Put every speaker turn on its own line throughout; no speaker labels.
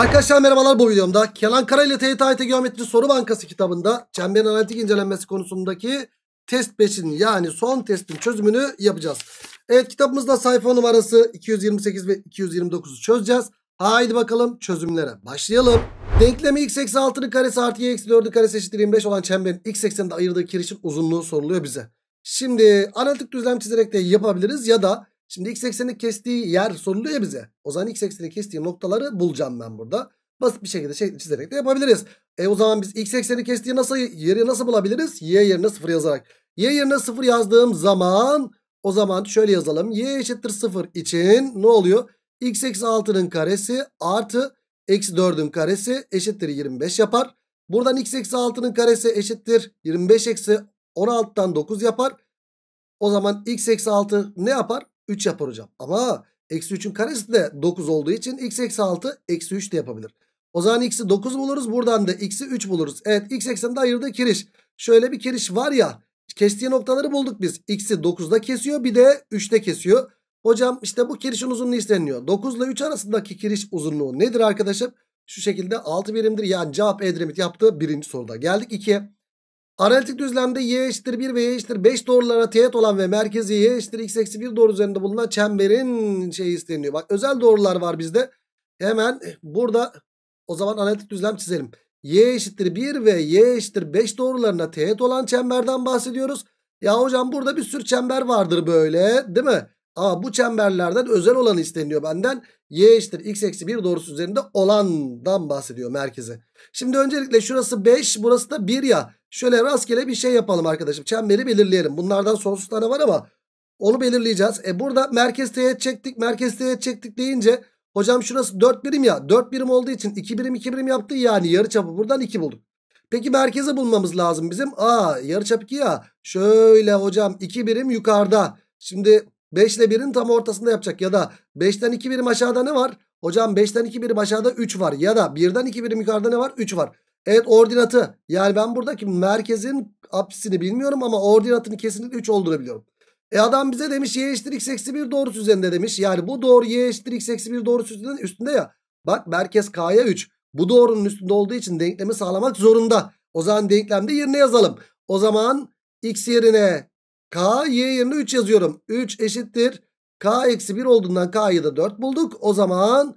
Arkadaşlar merhabalar bu videomda Kenan Kara ile TYT Geometri Soru Bankası kitabında çember analitik incelenmesi konusundaki test 5'in yani son testin çözümünü yapacağız. Evet kitabımızda sayfa numarası 228 ve 229'u çözeceğiz. Haydi bakalım çözümlere başlayalım. Denklemi x eksi 6'nın karesi artı y eksi 4'ün karesi eşittir 25 olan çemberin x ekseninde ayırdığı kirişin uzunluğu soruluyor bize. Şimdi analitik düzlem çizerek de yapabiliriz ya da Şimdi x ekseni kestiği yer soruluyor ya bize. O zaman x ekseni kestiği noktaları bulacağım ben burada. Basit bir şekilde şey çizerek de yapabiliriz. E o zaman biz x ekseni kestiği nasıl yeri nasıl bulabiliriz? Y yerine 0 yazarak. Y yerine 0 yazdığım zaman o zaman şöyle yazalım. Y eşittir 0 için ne oluyor? x eksi 6'nın karesi artı eksi 4'ün karesi eşittir 25 yapar. Buradan x eksi 6'nın karesi eşittir 25 eksi 16'dan 9 yapar. O zaman x eksi 6 ne yapar? 3 yapar hocam. Ama eksi 3'ün karesi de 9 olduğu için x eksi 6 eksi 3 de yapabilir. O zaman x'i 9 buluruz. Buradan da x'i 3 buluruz. Evet x ekseninde ayırdığı kiriş. Şöyle bir kiriş var ya. Kestiği noktaları bulduk biz. X'i 9'da kesiyor bir de 3'te kesiyor. Hocam işte bu kirişin uzunluğu isteniyor. 9 ile 3 arasındaki kiriş uzunluğu nedir arkadaşım? Şu şekilde 6 birimdir. Yani cevap Edremit yaptı birinci soruda. Geldik 2'ye. Analitik düzlemde y eşittir 1 ve y eşittir 5 doğrulara teğet olan ve merkezi y eşittir x eksi 1 doğru üzerinde bulunan çemberin şeyi isteniyor. Bak özel doğrular var bizde. Hemen burada o zaman analitik düzlem çizelim. y eşittir 1 ve y eşittir 5 doğrularına teğet olan çemberden bahsediyoruz. Ya hocam burada bir sürü çember vardır böyle değil mi? Ama bu çemberlerden özel olanı isteniyor benden. Y eşittir x eksi 1 doğrusu üzerinde olandan bahsediyor merkeze. Şimdi öncelikle şurası 5 burası da 1 ya. Şöyle rastgele bir şey yapalım arkadaşım. Çemberi belirleyelim. Bunlardan sonsuz tane var ama onu belirleyeceğiz. E burada merkez teğet çektik. Merkez teğet çektik deyince hocam şurası 4 birim ya. 4 birim olduğu için 2 birim 2 birim yaptı. Yani yarı çapı buradan 2 bulduk. Peki merkezi bulmamız lazım bizim. Aa yarı yarıçap 2 ya. Şöyle hocam 2 birim yukarıda. Şimdi 5 ile 1'in tam ortasında yapacak ya da 5'ten 2 birim aşağıda ne var? Hocam 5'ten 2 birim aşağıda 3 var ya da 1'den 2 birim yukarıda ne var? 3 var. Evet ordinatı yani ben buradaki merkezin apsisini bilmiyorum ama ordinatını kesinlikle 3 olduğunu biliyorum. E adam bize demiş y eşittir x eksi 1 doğrusu üzerinde demiş. Yani bu doğru y eşittir x eksi 1 doğrusu üstünde, ya. Bak merkez k'ya 3. Bu doğrunun üstünde olduğu için denklemi sağlamak zorunda. O zaman denklemde yerine yazalım. O zaman x yerine k y yerine 3 yazıyorum. 3 eşittir k eksi 1 olduğundan k'yı da 4 bulduk. O zaman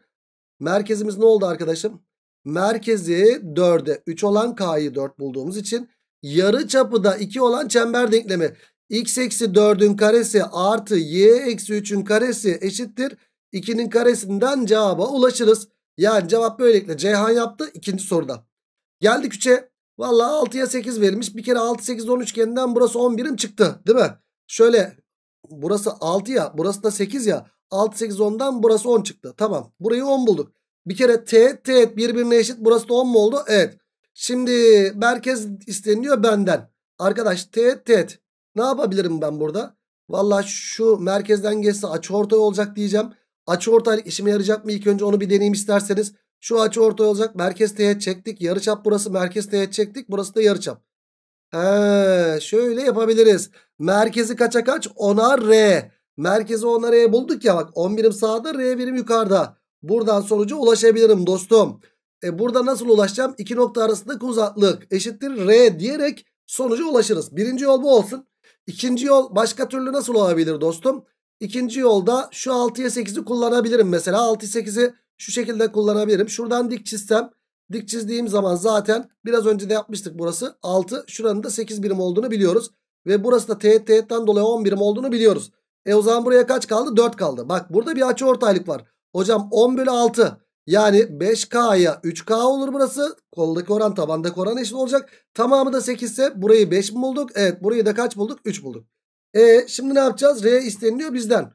merkezimiz ne oldu arkadaşım? merkezi 4'e 3 olan K'yı 4 bulduğumuz için yarı çapı da 2 olan çember denklemi x eksi 4'ün karesi artı y eksi 3'ün karesi eşittir. 2'nin karesinden cevaba ulaşırız. Yani cevap böylelikle Ceyhan yaptı ikinci soruda. Geldik 3'e. Valla 6'ya 8 verilmiş. Bir kere 6 8 10 üçgeninden burası 10 birim çıktı değil mi? Şöyle burası 6 ya burası da 8 ya. 6 8 10'dan burası 10 çıktı. Tamam burayı 10 bulduk. Bir kere teğet teğet birbirine eşit. Burası da 10 mu oldu? Evet. Şimdi merkez isteniyor benden. Arkadaş teğet teğet. Ne yapabilirim ben burada? Valla şu merkezden geçse açı ortay olacak diyeceğim. Açı ortay işime yarayacak mı? İlk önce onu bir deneyim isterseniz. Şu açı ortay olacak. Merkez teğet çektik. Yarıçap burası merkez teğet çektik. Burası da yarıçap. He, şöyle yapabiliriz. Merkezi kaça kaç? 10'a R. Merkezi 10'a R bulduk ya bak. 10 birim sağda R birim yukarıda. Buradan sonuca ulaşabilirim dostum. E burada nasıl ulaşacağım? İki nokta arasındaki uzaklık eşittir R diyerek sonuca ulaşırız. Birinci yol bu olsun. İkinci yol başka türlü nasıl olabilir dostum? İkinci yolda şu 6'ya 8'i kullanabilirim. Mesela 6'ya 8'i şu şekilde kullanabilirim. Şuradan dik çizsem. Dik çizdiğim zaman zaten biraz önce de yapmıştık burası. 6 şuranın da 8 birim olduğunu biliyoruz. Ve burası da teğet teğetten dolayı 10 birim olduğunu biliyoruz. E o zaman buraya kaç kaldı? 4 kaldı. Bak burada bir açı ortaylık var. Hocam 10 bölü 6 yani 5K'ya 3K olur burası. Koldaki oran tabandaki oran eşit olacak. Tamamı da 8 ise burayı 5 mi bulduk? Evet burayı da kaç bulduk? 3 bulduk. E şimdi ne yapacağız? R isteniliyor bizden.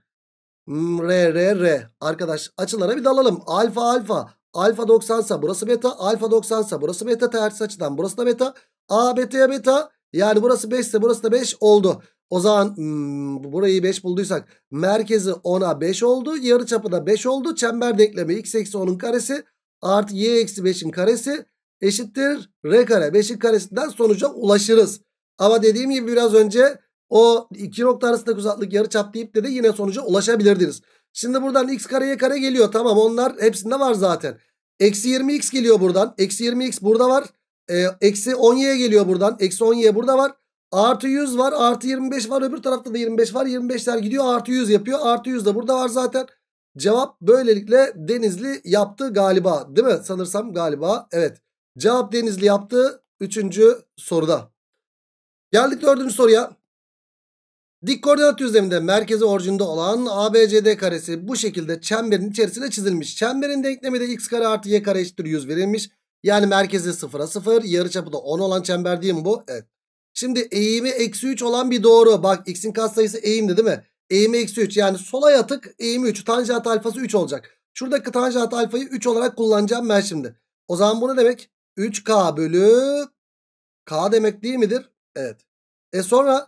Hmm, R, R, R. Arkadaş açılara bir dalalım. Alfa, alfa. Alfa 90 ise burası beta. Alfa 90 ise burası beta. Ters açıdan burası da beta. A beta'ya beta. Yani burası 5 ise burası da 5 oldu. O zaman hmm, burayı 5 bulduysak merkezi 10'a 5 oldu. Yarı çapı da 5 oldu. Çember denklemi x eksi 10'un karesi artı y eksi 5'in karesi eşittir r kare. 5'in karesinden sonuca ulaşırız. Ama dediğim gibi biraz önce o iki nokta arasındaki uzaklık yarı çap deyip de, de yine sonuca ulaşabilirdiniz. Şimdi buradan x kareye kare geliyor. Tamam onlar hepsinde var zaten. Eksi 20x geliyor buradan. Eksi 20x burada var. Ee, eksi 10y geliyor buradan. Eksi 10y burada var. Artı 100 var. Artı 25 var. Öbür tarafta da 25 var. 25'ler gidiyor. Artı 100 yapıyor. Artı 100 de burada var zaten. Cevap böylelikle Denizli yaptı galiba. Değil mi? Sanırsam galiba. Evet. Cevap Denizli yaptı. Üçüncü soruda. Geldik dördüncü soruya. Dik koordinat düzleminde merkezi orijinde olan ABCD karesi bu şekilde çemberin içerisine çizilmiş. Çemberin denklemi de x kare artı y kare eşittir 100 verilmiş. Yani merkezi 0'a 0. Yarıçapı da 10 olan çember değil mi bu? Evet. Şimdi eğimi eksi 3 olan bir doğru. Bak x'in katsayısı eğimdi değil mi? Eğimi eksi 3 yani sola yatık eğimi 3. Tanjant alfası 3 olacak. Şuradaki tanjant alfayı 3 olarak kullanacağım ben şimdi. O zaman bu ne demek? 3k bölü k demek değil midir? Evet. E sonra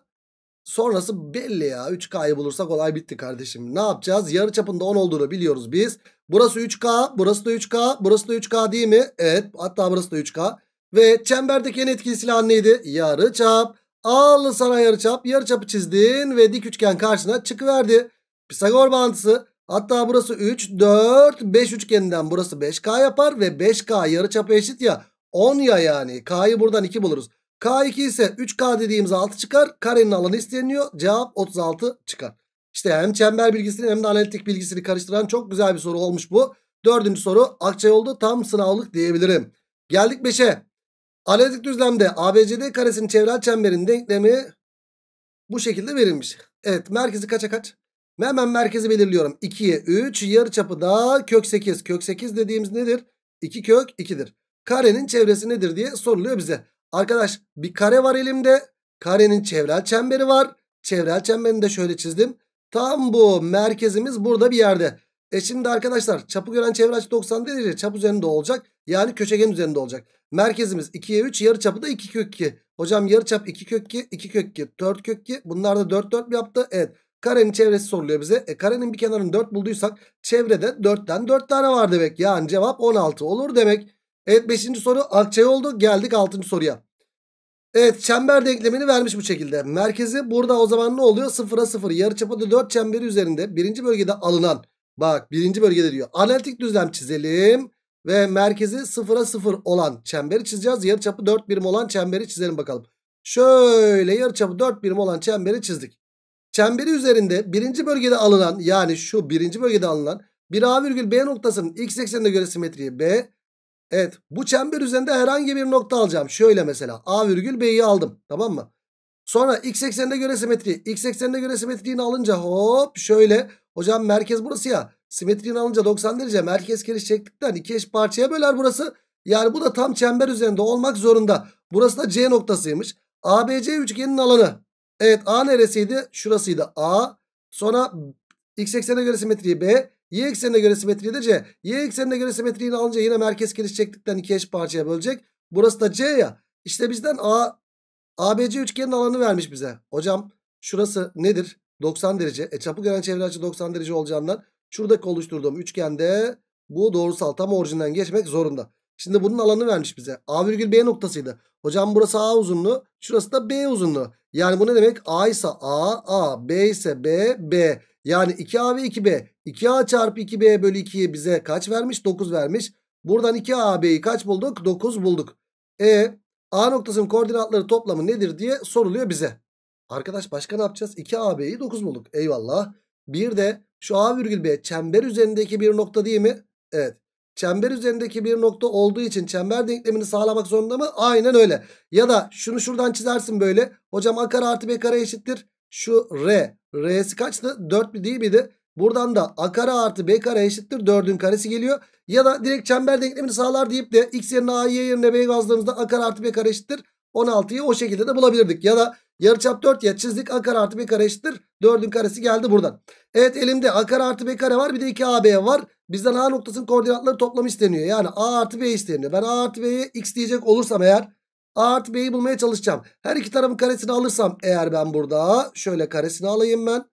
sonrası belli ya. 3k'yı bulursak olay bitti kardeşim. Ne yapacağız? Yarı çapında 10 olduğunu biliyoruz biz. Burası 3k, burası da 3k, burası da 3k değil mi? Evet. Hatta burası da 3k. Ve çemberdeki en etkili silah neydi? Yarı çap. Al sana yarı çap. Yarı çapı çizdin ve dik üçgen karşına çıkıverdi. Pisagor bağıntısı. Hatta burası 3, 4, 5 üçgeninden burası 5K yapar ve 5K yarı çapı eşit ya. 10 ya yani. K'yı buradan 2 buluruz. K2 ise 3K dediğimiz 6 çıkar. Karenin alanı isteniyor. Cevap 36 çıkar. İşte hem çember bilgisini hem de analitik bilgisini karıştıran çok güzel bir soru olmuş bu. Dördüncü soru akçay oldu tam sınavlık diyebilirim. Geldik 5'e. Analitik düzlemde ABCD karesinin çevrel çemberin denklemi bu şekilde verilmiş. Evet merkezi kaça kaç? Hemen merkezi belirliyorum. 2'ye 3 yarıçapı da kök 8. Kök 8 dediğimiz nedir? 2 kök 2'dir. Karenin çevresi nedir diye soruluyor bize. Arkadaş bir kare var elimde. Karenin çevrel çemberi var. Çevrel çemberini de şöyle çizdim. Tam bu merkezimiz burada bir yerde. E şimdi arkadaşlar çapı gören çevre açı 90 derece çap üzerinde olacak. Yani köşegen üzerinde olacak. Merkezimiz 2'ye 3 yarı çapı da 2 kök 2. Hocam yarı çap 2 kök 2 2 kök 2 4 kök 2 bunlar da 4 4 mi yaptı? Evet. Karenin çevresi soruluyor bize. E karenin bir kenarını 4 bulduysak çevrede 4'ten 4 tane var demek. Yani cevap 16 olur demek. Evet 5. soru akçe oldu. Geldik 6. soruya. Evet çember denklemini vermiş bu şekilde. Merkezi burada o zaman ne oluyor? 0'a 0 Yarı çapı da 4 çemberi üzerinde birinci bölgede alınan Bak birinci bölgede diyor. Analitik düzlem çizelim. Ve merkezi sıfıra sıfır olan çemberi çizeceğiz. Yarıçapı dört birim olan çemberi çizelim bakalım. Şöyle yarıçapı dört birim olan çemberi çizdik. Çemberi üzerinde birinci bölgede alınan yani şu birinci bölgede alınan bir A virgül B noktasının x eksenine göre simetriği B. Evet bu çember üzerinde herhangi bir nokta alacağım. Şöyle mesela A virgül B'yi aldım tamam mı? Sonra x eksenine göre simetriği x eksenine göre simetriğini alınca hop şöyle Hocam merkez burası ya. Simetriğini alınca 90 derece merkez çektikten iki eş parçaya böler burası. Yani bu da tam çember üzerinde olmak zorunda. Burası da C noktasıymış. ABC üçgenin alanı. Evet A neresiydi? Şurasıydı A. Sonra X eksenine göre simetriği B. Y eksenine göre simetriği de C. Y eksenine göre simetriğini alınca yine merkez çektikten iki eş parçaya bölecek. Burası da C ya. İşte bizden A ABC üçgenin alanı vermiş bize. Hocam şurası nedir? 90 derece. Etrafı gören çevre açı 90 derece olacağından şuradaki oluşturduğum üçgende bu doğrusal tam orijinden geçmek zorunda. Şimdi bunun alanı vermiş bize. A virgül B noktasıydı. Hocam burası A uzunluğu. Şurası da B uzunluğu. Yani bu ne demek? A ise A, A. B ise B, B. Yani 2A ve 2B. 2A çarpı 2B bölü 2'yi bize kaç vermiş? 9 vermiş. Buradan 2AB'yi kaç bulduk? 9 bulduk. E A noktasının koordinatları toplamı nedir diye soruluyor bize. Arkadaş başka ne yapacağız? 2 AB'yi 9 bulduk. Eyvallah. Bir de şu A virgül B çember üzerindeki bir nokta değil mi? Evet. Çember üzerindeki bir nokta olduğu için çember denklemini sağlamak zorunda mı? Aynen öyle. Ya da şunu şuradan çizersin böyle. Hocam A kare artı B kare eşittir. Şu R. R'si kaçtı? 4 değil miydi? Buradan da A kare artı B kare eşittir. 4'ün karesi geliyor. Ya da direkt çember denklemini sağlar deyip de X yerine A, Y yerine B yazdığımızda A kare artı B kare eşittir. 16'yı o şekilde de bulabilirdik. Ya da Yarıçap 4 ya çizdik. A kare artı B kare eşittir. 4'ün karesi geldi buradan. Evet elimde A kare artı B kare var. Bir de 2AB var. Bizden A noktasının koordinatları toplamı isteniyor. Yani A artı B isteniyor. Ben A artı B'ye X diyecek olursam eğer A artı B'yi bulmaya çalışacağım. Her iki tarafın karesini alırsam eğer ben burada şöyle karesini alayım ben.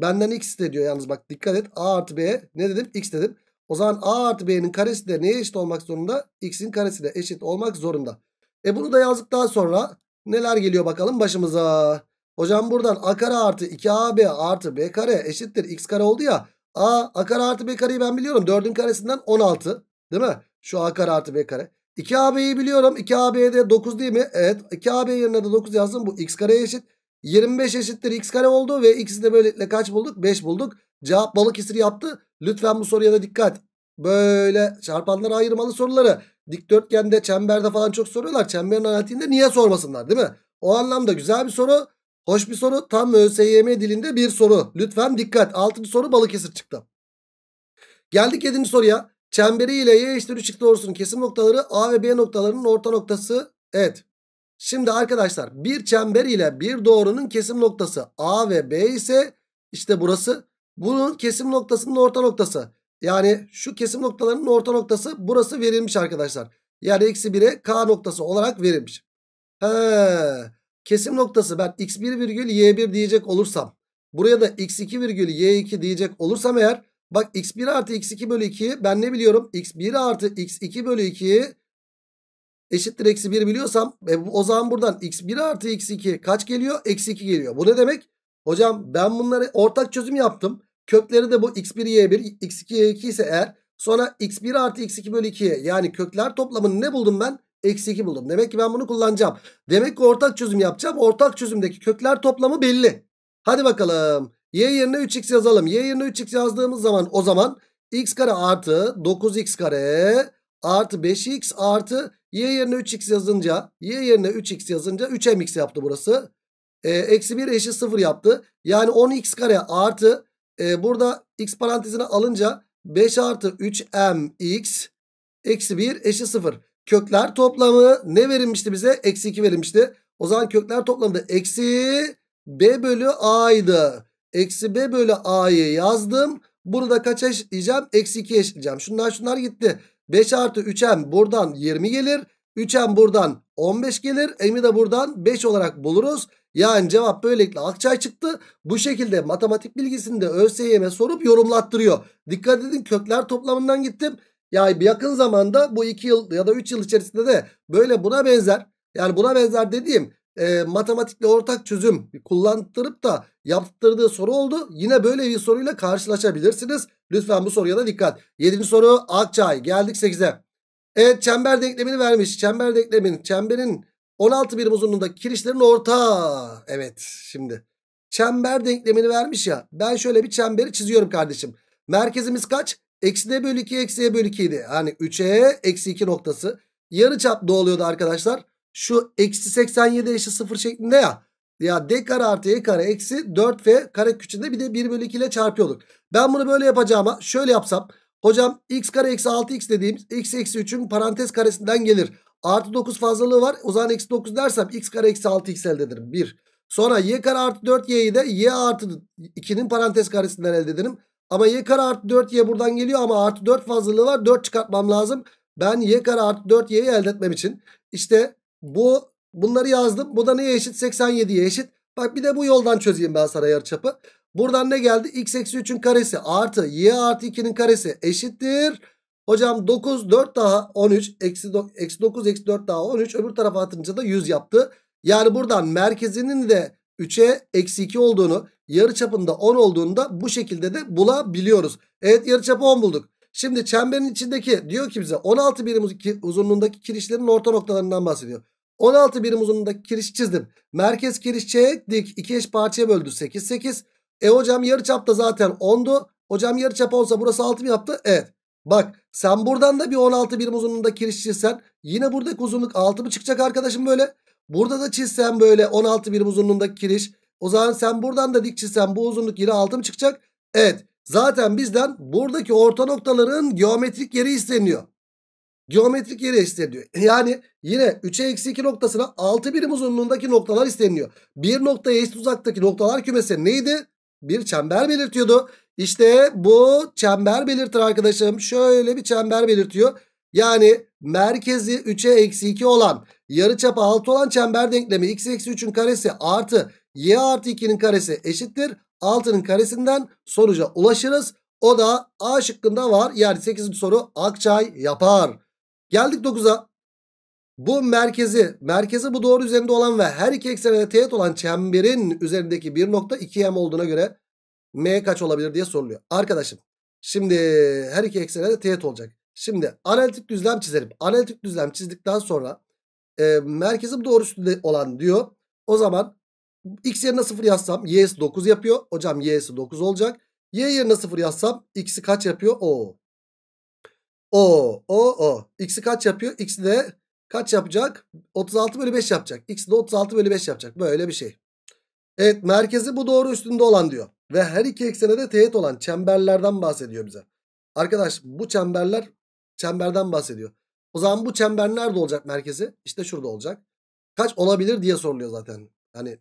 Benden X isteniyor yalnız bak dikkat et. A artı B ne dedim? X dedim. O zaman A artı B'nin karesi de neye eşit olmak zorunda? X'in karesi de eşit olmak zorunda. E bunu da yazdıktan sonra Neler geliyor bakalım başımıza. Hocam buradan a kare artı 2ab artı b kare eşittir x kare oldu ya. A, a kare artı b kareyi ben biliyorum. 4'ün karesinden 16 değil mi? Şu a kare artı b kare. 2ab'yi biliyorum. 2 abde de 9 değil mi? Evet. 2ab yerine de 9 yazdım. Bu x kareye eşit. 25 eşittir x kare oldu ve x'i de böylelikle kaç bulduk? 5 bulduk. Cevap balık isiri yaptı. Lütfen bu soruya da dikkat. Böyle çarpanları ayırmalı soruları. Dikdörtgende, çemberde falan çok soruyorlar. Çemberin analitiğinde niye sormasınlar değil mi? O anlamda güzel bir soru. Hoş bir soru. Tam ÖSYM dilinde bir soru. Lütfen dikkat. Altıncı soru Balıkesir çıktı. Geldik yedinci soruya. Çemberi ile y eşittir 3 çıktı doğrusunun kesim noktaları A ve B noktalarının orta noktası. Evet. Şimdi arkadaşlar bir çember ile bir doğrunun kesim noktası A ve B ise işte burası. Bunun kesim noktasının orta noktası. Yani şu kesim noktalarının orta noktası burası verilmiş arkadaşlar. Yani eksi 1'e k noktası olarak verilmiş. He, kesim noktası ben x1 virgül y1 diyecek olursam. Buraya da x2 virgül y2 diyecek olursam eğer. Bak x1 artı x2 bölü 2'yi ben ne biliyorum? x1 artı x2 bölü 2'yi eşittir eksi 1 biliyorsam. E, o zaman buradan x1 artı x2 kaç geliyor? Eksi 2 geliyor. Bu ne demek? Hocam ben bunları ortak çözüm yaptım. Kökleri de bu x1y1 x2y2 ise eğer sonra x1 artı x2 bölü 2 yani kökler toplamını ne buldum ben? Eksi 2 buldum. Demek ki ben bunu kullanacağım. Demek ki ortak çözüm yapacağım. Ortak çözümdeki kökler toplamı belli. Hadi bakalım. Y yerine 3x yazalım. Y yerine 3x yazdığımız zaman o zaman x kare artı 9x kare artı 5x artı y yerine 3x yazınca y yerine 3x yazınca 3mx yaptı burası. Eksi 1 eşit 0 yaptı. Yani 10x kare artı e, burada x parantezine alınca 5 artı 3mx eksi 1 eşi 0. Kökler toplamı ne verilmişti bize? Eksi 2 verilmişti. O zaman kökler toplamı da eksi b bölü a'ydı. Eksi b bölü a'yı yazdım. Bunu da kaç eşitleyeceğim? Eksi 2 eşitleyeceğim. Şunlar şunlar gitti. 5 artı 3m buradan 20 gelir. 3m buradan 15 gelir. M'i de buradan 5 olarak buluruz. Yani cevap böylelikle Akçay çıktı. Bu şekilde matematik bilgisinde de ÖSYM sorup yorumlattırıyor. Dikkat edin kökler toplamından gittim. Yani bir yakın zamanda bu 2 yıl ya da 3 yıl içerisinde de böyle buna benzer yani buna benzer dediğim e, matematikle ortak çözüm kullandırıp da yaptırdığı soru oldu. Yine böyle bir soruyla karşılaşabilirsiniz. Lütfen bu soruya da dikkat. 7. soru Akçay. Geldik 8'e. Evet çember denklemini vermiş. Çember denklemin çemberin 16 birim uzunluğundaki kirişlerin orta. Evet şimdi. Çember denklemini vermiş ya. Ben şöyle bir çemberi çiziyorum kardeşim. Merkezimiz kaç? Eksi d bölü 2 eksi e bölü 2 idi. Hani e eksi 2 noktası. Yarı çap ne arkadaşlar? Şu eksi 87 eşit 0 şeklinde ya. Ya d kare artı e kare eksi 4f kare küçüğünde bir de 1 bölü 2 ile çarpıyorduk. Ben bunu böyle yapacağıma şöyle yapsam. Hocam x kare eksi 6x dediğimiz x eksi 3'ün parantez karesinden gelir. Artı 9 fazlalığı var. O zaman eksi 9 dersem x kare eksi 6x elde ederim. 1. Sonra y kare artı 4y'yi de y artı 2'nin parantez karesinden elde ederim. Ama y kare artı 4y buradan geliyor ama artı 4 fazlalığı var. 4 çıkartmam lazım. Ben y kare artı 4y'yi elde etmem için. İşte bu bunları yazdım. Bu da neye eşit? 87'ye eşit. Bak bir de bu yoldan çözeyim ben sana yarıçapı. Buradan ne geldi? x eksi 3'ün karesi artı y artı 2'nin karesi eşittir. Hocam 9 4 daha 13 eksi, do, eksi 9 eksi 4 daha 13 öbür tarafa atınca da 100 yaptı. Yani buradan merkezinin de 3'e eksi 2 olduğunu yarıçapında 10 olduğunu da bu şekilde de bulabiliyoruz. Evet yarıçapı 10 bulduk. Şimdi çemberin içindeki diyor ki bize 16 birim uzunluğundaki kirişlerin orta noktalarından bahsediyor. 16 birim uzunluğundaki kiriş çizdim. Merkez kiriş çektik. 2 eş parçaya böldü. 8 8. E hocam yarıçap da zaten 10'du. Hocam yarıçap olsa burası 6 mi yaptı? Evet. Bak sen buradan da bir 16 birim uzunluğunda kiriş çizsen yine buradaki uzunluk 6 mı çıkacak arkadaşım böyle? Burada da çizsen böyle 16 birim uzunluğundaki kiriş. O zaman sen buradan da dik çizsen bu uzunluk yine 6 mı çıkacak? Evet zaten bizden buradaki orta noktaların geometrik yeri isteniyor. Geometrik yeri isteniyor. Yani yine 3'e eksi 2 noktasına 6 birim uzunluğundaki noktalar isteniyor. Bir noktaya eşit uzaktaki noktalar kümesi neydi? Bir çember belirtiyordu. İşte bu çember belirtir arkadaşım. Şöyle bir çember belirtiyor. Yani merkezi 3'e eksi 2 olan yarıçapı 6 olan çember denklemi x eksi 3'ün karesi artı y artı 2'nin karesi eşittir. 6'nın karesinden sonuca ulaşırız. O da A şıkkında var. Yani 8. soru Akçay yapar. Geldik 9'a. Bu merkezi, merkezi bu doğru üzerinde olan ve her iki eksene teğet olan çemberin üzerindeki bir nokta 2M olduğuna göre M kaç olabilir diye soruluyor. Arkadaşım şimdi her iki eksene de teğet olacak. Şimdi analitik düzlem çizelim. Analitik düzlem çizdikten sonra e, merkezim üstünde olan diyor. O zaman x yerine 0 yazsam y'si 9 yapıyor. Hocam y'si 9 olacak. Y yerine 0 yazsam x'i kaç yapıyor? O. O. O. O. X'i kaç yapıyor? X de kaç yapacak? 36 bölü 5 yapacak. X de 36 bölü 5 yapacak. Böyle bir şey. Evet merkezi bu doğru üstünde olan diyor ve her iki eksene de teğet olan çemberlerden bahsediyor bize. Arkadaş bu çemberler çemberden bahsediyor. O zaman bu çember nerede olacak merkezi? İşte şurada olacak. Kaç olabilir diye soruluyor zaten. Hani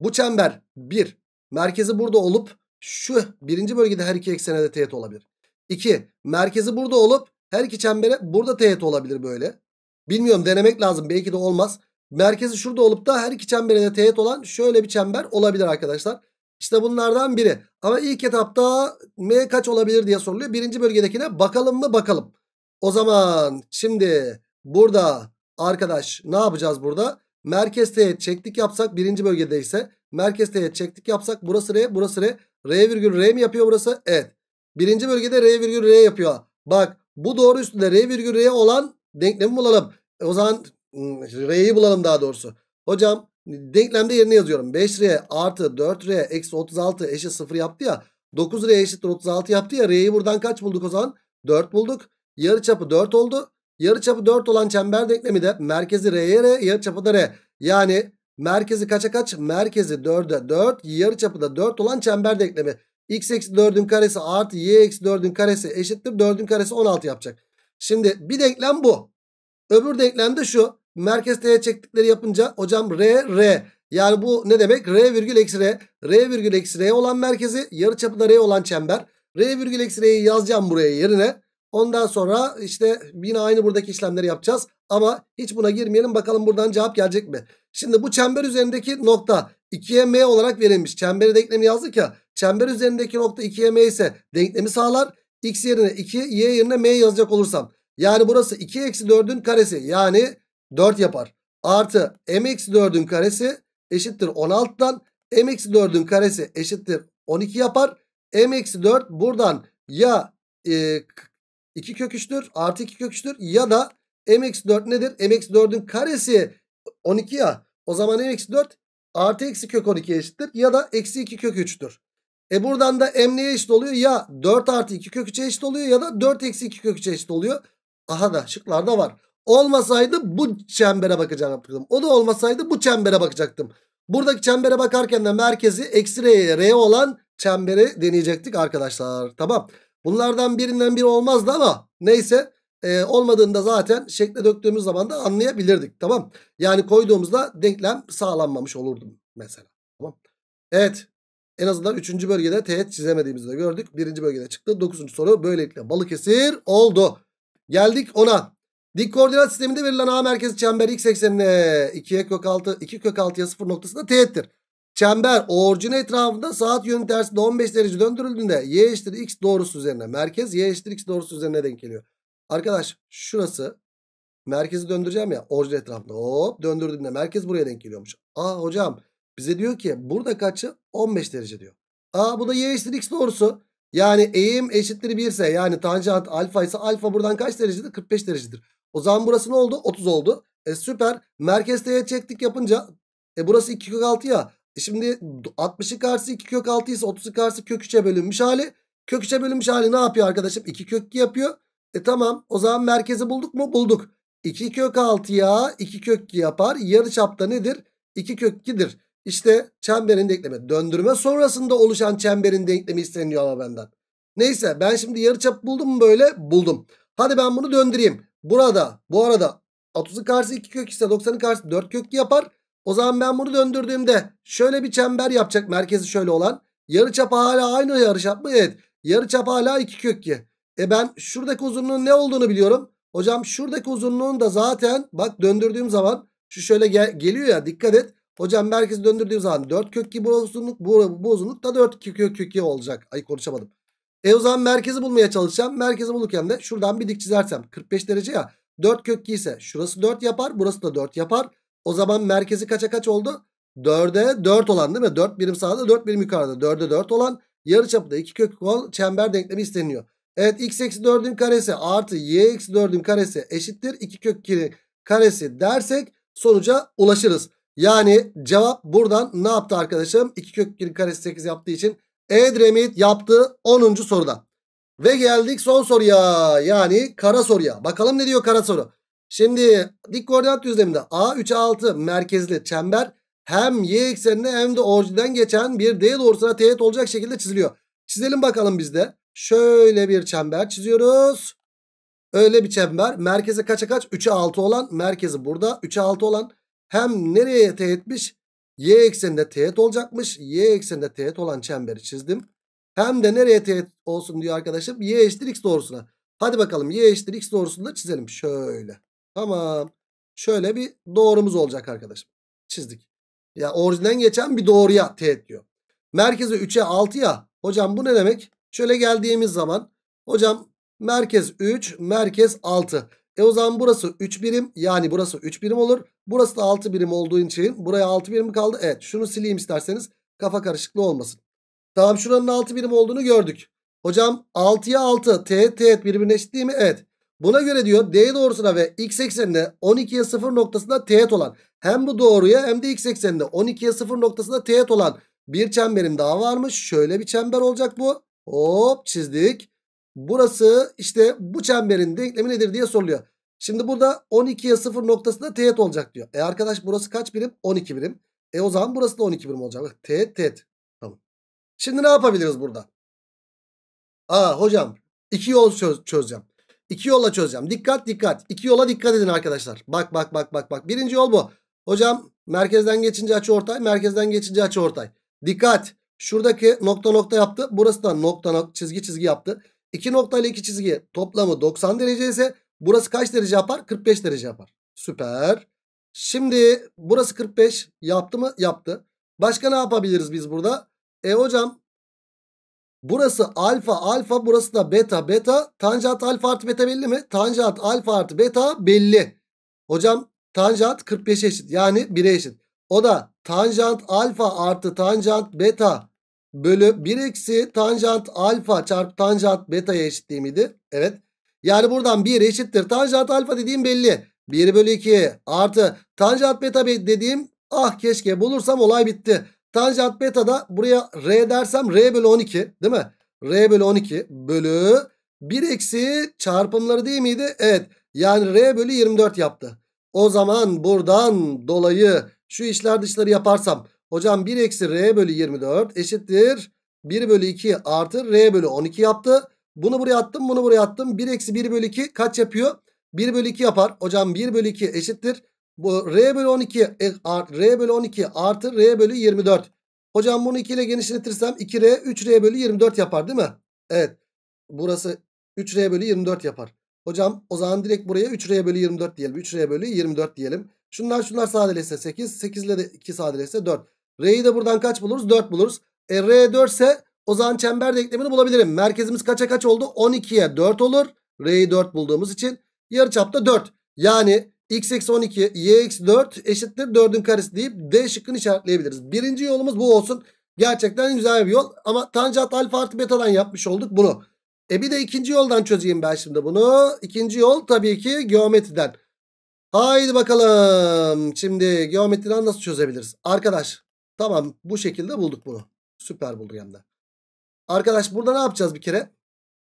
bu çember 1 merkezi burada olup şu birinci bölgede her iki eksene de teğet olabilir. 2 merkezi burada olup her iki çembere burada teğet olabilir böyle. Bilmiyorum denemek lazım belki de olmaz. Merkezi şurada olup da her iki çembere de teğet olan şöyle bir çember olabilir arkadaşlar. İşte bunlardan biri. Ama ilk etapta M kaç olabilir diye soruluyor. Birinci bölgedekine bakalım mı bakalım. O zaman şimdi burada arkadaş ne yapacağız burada? Merkez teğet çektik yapsak birinci bölgede ise merkez teğet çektik yapsak burası R burası R. R virgül R mi yapıyor burası? Evet. Birinci bölgede R virgül R yapıyor. Bak bu doğru üstünde R virgül R olan denklemi bulalım. E, o zaman hmm, R'yi bulalım daha doğrusu. Hocam Denklemde yerine yazıyorum. 5R artı 4R eksi 36 eşit 0 yaptı ya. 9R eşittir 36 yaptı ya. R'yi buradan kaç bulduk o zaman? 4 bulduk. Yarı çapı 4 oldu. Yarı çapı 4 olan çember denklemi de merkezi R'ye R, yarı çapı da R. Yani merkezi kaça kaç? Merkezi 4'e 4, yarı çapı da 4 olan çember denklemi. X eksi 4'ün karesi artı Y eksi 4'ün karesi eşittir. 4'ün karesi 16 yapacak. Şimdi bir denklem bu. Öbür denklem de şu. Merkez T'ye çektikleri yapınca hocam R, R. Yani bu ne demek? R virgül eksi R. R virgül eksi R olan merkezi. Yarıçapı da R olan çember. R virgül eksi R'yi yazacağım buraya yerine. Ondan sonra işte yine aynı buradaki işlemleri yapacağız. Ama hiç buna girmeyelim. Bakalım buradan cevap gelecek mi? Şimdi bu çember üzerindeki nokta 2'ye M olarak verilmiş. Çemberi denklemi yazdık ya. Çember üzerindeki nokta 2'ye M ise denklemi sağlar. X yerine 2, Y yerine M yazacak olursam. Yani burası 2 eksi 4'ün karesi. Yani 4 yapar. Artı m eksi 4'ün karesi eşittir 16'dan. m eksi 4'ün karesi eşittir 12 yapar. m eksi 4 buradan ya e, 2 köküçtür artı 2 köküçtür ya da m eksi 4 nedir? m eksi 4'ün karesi 12 ya. O zaman m eksi 4 artı eksi kök 12 eşittir ya da eksi 2 kök 3'tür. E buradan da m neye eşit oluyor? Ya 4 artı 2 kök 3'e eşit oluyor ya da 4 eksi 2 kök 3'e eşit oluyor. Aha da şıklarda var. Olmasaydı bu çembere bakacaktım. O da olmasaydı bu çembere bakacaktım. Buradaki çembere bakarken de merkezi eksi R'ye R olan çembere deneyecektik arkadaşlar. Tamam. Bunlardan birinden biri olmazdı ama neyse e, olmadığında zaten şekle döktüğümüz zaman da anlayabilirdik. Tamam. Yani koyduğumuzda denklem sağlanmamış olurdu mesela. Tamam. Evet. En azından 3. bölgede teğet çizemediğimizi de gördük. 1. bölgede çıktı. 9. soru böylelikle Balıkesir oldu. Geldik ona. Dik koordinat sisteminde verilen A merkezi çember x eksenine 2'ye kök 6 2 kök 6'ya 0 noktasında teğettir. Çember orijin etrafında saat yönü tersinde 15 derece döndürüldüğünde y eşittir x doğrusu üzerine merkez y eşittir x doğrusu üzerine denk geliyor. Arkadaş şurası merkezi döndüreceğim ya orijin etrafında hop döndürdüğümde merkez buraya denk geliyormuş. Aa hocam bize diyor ki burada kaçı 15 derece diyor. Aa bu da y eşittir x doğrusu. Yani eğim eşittir 1 ise yani tanjant alfa ise alfa buradan kaç derecedir? 45 derecedir. O zaman burası ne oldu? 30 oldu. E süper. Merkez teğet çektik yapınca e burası 2 kök 6 ya. E şimdi 60'ın karşısı 2 kök 6 ise 30'un karşısı kök 3'e bölünmüş hali. Kök 3'e bölünmüş hali ne yapıyor arkadaşım? 2 kök 2 yapıyor. E tamam o zaman merkezi bulduk mu? Bulduk. 2 kök 6 ya 2 kök 2 yapar. Yarı çapta nedir? 2 kök 2'dir. İşte çemberin denklemi. Döndürme sonrasında oluşan çemberin denklemi isteniyor ama benden. Neyse ben şimdi yarı çap buldum mu böyle? Buldum. Hadi ben bunu döndüreyim. Burada bu arada 30'un karşısı 2 kök ise 90'ın karşısı 4 kök yapar. O zaman ben bunu döndürdüğümde şöyle bir çember yapacak merkezi şöyle olan. Yarıçapı hala aynı yarıçap mı? Evet. Yarıçap hala 2 kök 2. E ben şuradaki uzunluğun ne olduğunu biliyorum. Hocam şuradaki uzunluğun da zaten bak döndürdüğüm zaman şu şöyle gel geliyor ya dikkat et. Hocam merkezi döndürdüğüm zaman 4 kök ki bu uzunluk bu, bu uzunluk da 4 kök 2 olacak. Ay konuşamadım. E o zaman merkezi bulmaya çalışacağım. Merkezi bulurken de şuradan bir dik çizersem 45 derece ya 4 kök ise şurası 4 yapar burası da 4 yapar. O zaman merkezi kaça kaç oldu? 4'e 4 olan değil mi? 4 birim sağda 4 birim yukarıda 4'e 4 olan yarıçapı da 2 kök olan çember denklemi isteniyor. Evet x eksi 4'ün karesi artı y eksi 4'ün karesi eşittir 2 kök 2'nin karesi dersek sonuca ulaşırız. Yani cevap buradan ne yaptı arkadaşım? 2 kök 2'nin karesi 8 yaptığı için Edremit yaptı 10. soruda. Ve geldik son soruya. Yani kara soruya. Bakalım ne diyor kara soru. Şimdi dik koordinat düzleminde A 3'e 6 merkezli çember hem y eksenine hem de orijinden geçen bir D doğrusuna teğet olacak şekilde çiziliyor. Çizelim bakalım biz de. Şöyle bir çember çiziyoruz. Öyle bir çember. Merkeze kaça kaç? 3'e 6 olan. Merkezi burada. 3'e 6 olan. Hem nereye teğetmiş? Y ekseninde teğet olacakmış. Y ekseninde teğet olan çemberi çizdim. Hem de nereye teğet olsun diyor arkadaşım. Y eşittir x doğrusuna. Hadi bakalım y eşittir x doğrusunu da çizelim. Şöyle. Tamam. Şöyle bir doğrumuz olacak arkadaşım. Çizdik. Ya orijinden geçen bir doğruya teğet diyor. Merkezi 3'e 6 ya. Hocam bu ne demek? Şöyle geldiğimiz zaman. Hocam merkez 3, merkez 6. E o zaman burası 3 birim yani burası 3 birim olur. Burası da 6 birim olduğu için buraya 6 birim kaldı. Evet şunu sileyim isterseniz kafa karışıklığı olmasın. Tamam şuranın 6 birim olduğunu gördük. Hocam 6'ya 6 teğet teğet birbirine eşit değil mi? Evet. Buna göre diyor D doğrusuna ve x eksenine 12'ye 0 noktasında teğet olan hem bu doğruya hem de x eksenine 12'ye 0 noktasında teğet olan bir çemberim daha varmış. Şöyle bir çember olacak bu. Hop çizdik. Burası işte bu çemberin denklemi nedir diye soruluyor. Şimdi burada 12'ye 0 noktasında teğet olacak diyor. E arkadaş burası kaç birim? 12 birim. E o zaman burası da 12 birim olacak. Bak teğet teğet. Tamam. Şimdi ne yapabiliriz burada? Aa hocam iki yol çöz çözeceğim. İki yolla çözeceğim. Dikkat dikkat. İki yola dikkat edin arkadaşlar. Bak bak bak bak bak. Birinci yol bu. Hocam merkezden geçince açı ortay. Merkezden geçince açı ortay. Dikkat. Şuradaki nokta nokta yaptı. Burası da nokta nokta çizgi çizgi yaptı. İki nokta ile iki çizgi toplamı 90 derece ise burası kaç derece yapar? 45 derece yapar. Süper. Şimdi burası 45 yaptı mı? Yaptı. Başka ne yapabiliriz biz burada? E hocam burası alfa alfa burası da beta beta. Tanjant alfa artı beta belli mi? Tanjant alfa artı beta belli. Hocam tanjant 45'e eşit yani 1'e eşit. O da tanjant alfa artı tanjant beta bölü 1 eksi tanjant alfa çarpı tanjant beta'ya eşit değil miydi? Evet. Yani buradan 1 eşittir. Tanjant alfa dediğim belli. 1 bölü 2 artı tanjant beta dediğim ah keşke bulursam olay bitti. Tanjant beta da buraya r dersem r bölü 12 değil mi? r bölü 12 bölü 1 eksi çarpımları değil miydi? Evet. Yani r bölü 24 yaptı. O zaman buradan dolayı şu işler dışları yaparsam Hocam 1 eksi r bölü 24 eşittir. 1 bölü 2 artı r bölü 12 yaptı. Bunu buraya attım bunu buraya attım. 1 eksi 1 bölü 2 kaç yapıyor? 1 bölü 2 yapar. Hocam 1 bölü 2 eşittir. Bu r bölü 12 e, r bölü 12 artı r bölü 24. Hocam bunu 2 ile genişletirsem 2r 3r bölü 24 yapar değil mi? Evet. Burası 3r bölü 24 yapar. Hocam o zaman direkt buraya 3r bölü 24 diyelim. 3r bölü 24 diyelim. Şunlar şunlar sadeleşse 8. 8 ile de 2 sadeleşse 4. R'yi de buradan kaç buluruz? 4 buluruz. E R 4 ise o zaman çember denklemini bulabilirim. Merkezimiz kaça kaç oldu? 12'ye 4 olur. R'yi 4 bulduğumuz için. Yarıçapta 4. Yani x eksi 12 y eksi 4 eşittir 4'ün karesi deyip D şıkkını işaretleyebiliriz. Birinci yolumuz bu olsun. Gerçekten güzel bir yol ama tanjant alfa artı betadan yapmış olduk bunu. E bir de ikinci yoldan çözeyim ben şimdi bunu. İkinci yol tabii ki geometriden. Haydi bakalım. Şimdi geometriden nasıl çözebiliriz? Arkadaş Tamam bu şekilde bulduk bunu. Süper bulduk hem de. Arkadaş burada ne yapacağız bir kere?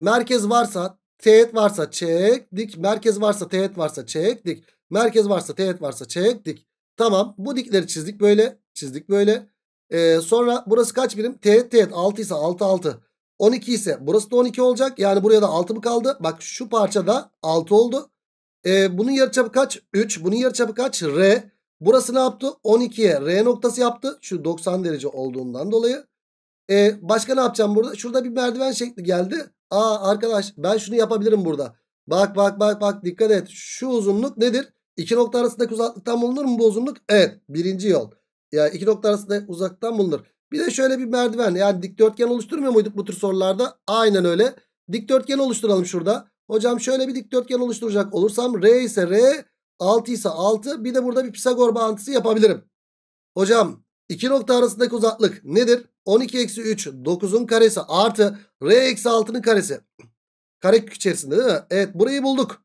Merkez varsa teğet varsa çek dik. Merkez varsa teğet varsa çek dik. Merkez varsa teğet varsa çek dik. Tamam bu dikleri çizdik böyle. Çizdik böyle. Ee, sonra burası kaç birim? Teğet teğet 6 ise 6 6. 12 ise burası da 12 olacak. Yani buraya da 6 mı kaldı? Bak şu parça da 6 oldu. Ee, bunun yarıçapı kaç? 3. Bunun yarıçapı kaç? R. Burası ne yaptı? 12'ye R noktası yaptı. Şu 90 derece olduğundan dolayı. E, başka ne yapacağım burada? Şurada bir merdiven şekli geldi. Aa arkadaş ben şunu yapabilirim burada. Bak bak bak bak dikkat et. Şu uzunluk nedir? İki nokta arasındaki uzaklıktan bulunur mu bu uzunluk? Evet birinci yol. Ya yani iki nokta arasında uzaktan bulunur. Bir de şöyle bir merdiven yani dikdörtgen oluşturmuyor muyduk bu tür sorularda? Aynen öyle. Dikdörtgen oluşturalım şurada. Hocam şöyle bir dikdörtgen oluşturacak olursam R ise R 6 ise 6. Bir de burada bir Pisagor bağıntısı yapabilirim. Hocam iki nokta arasındaki uzaklık nedir? 12 eksi 3 9'un karesi artı r eksi 6'nın karesi. Karekök içerisinde değil mi? Evet burayı bulduk.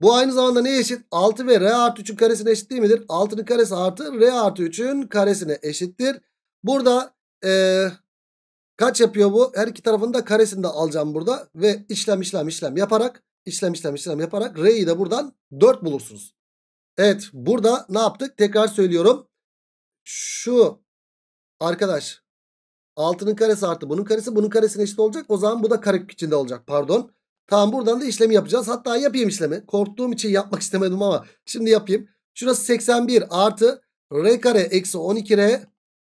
Bu aynı zamanda ne eşit? 6 ve r artı 3'ün karesine eşit değil midir? 6'nın karesi artı r artı 3'ün karesine eşittir. Burada ee, kaç yapıyor bu? Her iki tarafın da karesini de alacağım burada. Ve işlem işlem işlem yaparak işlem işlem işlem yaparak r'yi de buradan 4 bulursunuz. Evet burada ne yaptık? Tekrar söylüyorum. Şu arkadaş 6'nın karesi artı bunun karesi bunun karesine eşit olacak. O zaman bu da karekök içinde olacak pardon. Tamam buradan da işlemi yapacağız. Hatta yapayım işlemi. Korktuğum için yapmak istemedim ama şimdi yapayım. Şurası 81 artı r kare eksi 12r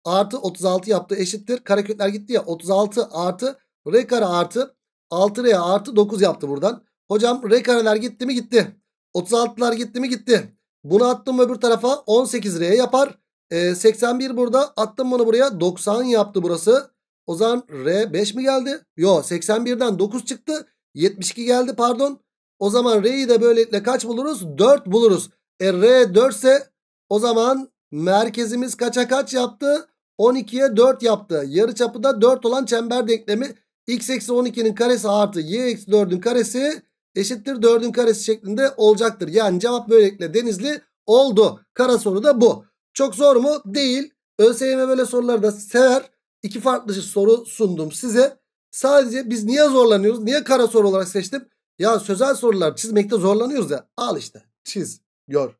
artı 36 yaptı eşittir. Karekökler gitti ya 36 artı r kare artı 6r artı 9 yaptı buradan. Hocam r kareler gitti mi gitti. 36'lar gitti mi gitti. Bunu attım öbür tarafa 18R yapar. E, ee, 81 burada attım bunu buraya 90 yaptı burası. O zaman R 5 mi geldi? Yo 81'den 9 çıktı. 72 geldi pardon. O zaman R'yi de böylelikle kaç buluruz? 4 buluruz. E R 4 ise o zaman merkezimiz kaça kaç yaptı? 12'ye 4 yaptı. Yarı çapı da 4 olan çember denklemi. X eksi 12'nin karesi artı Y eksi 4'ün karesi eşittir 4'ün karesi şeklinde olacaktır. Yani cevap böylelikle Denizli oldu. Kara soru da bu. Çok zor mu? Değil. ÖSYM böyle soruları da sever. İki farklı soru sundum size. Sadece biz niye zorlanıyoruz? Niye kara soru olarak seçtim? Ya sözel sorular çizmekte zorlanıyoruz ya. Al işte çiz, gör,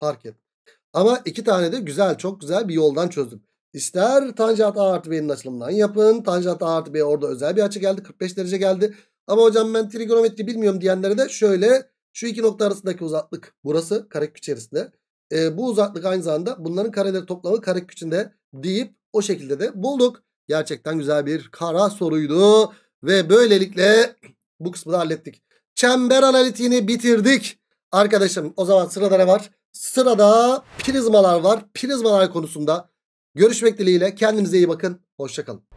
fark et. Ama iki tane de güzel, çok güzel bir yoldan çözdüm. İster tanjant A artı B'nin açılımından yapın. Tanjant A artı B orada özel bir açı geldi. 45 derece geldi. Ama hocam ben trigonometri bilmiyorum diyenlere de şöyle şu iki nokta arasındaki uzaklık burası karekök içerisinde. E, bu uzaklık aynı zamanda bunların kareleri toplamı karekök içinde deyip o şekilde de bulduk. Gerçekten güzel bir kara soruydu ve böylelikle bu kısmı da hallettik. Çember analitiğini bitirdik. Arkadaşım o zaman sırada ne var? Sırada prizmalar var. Prizmalar konusunda görüşmek dileğiyle kendinize iyi bakın. Hoşçakalın.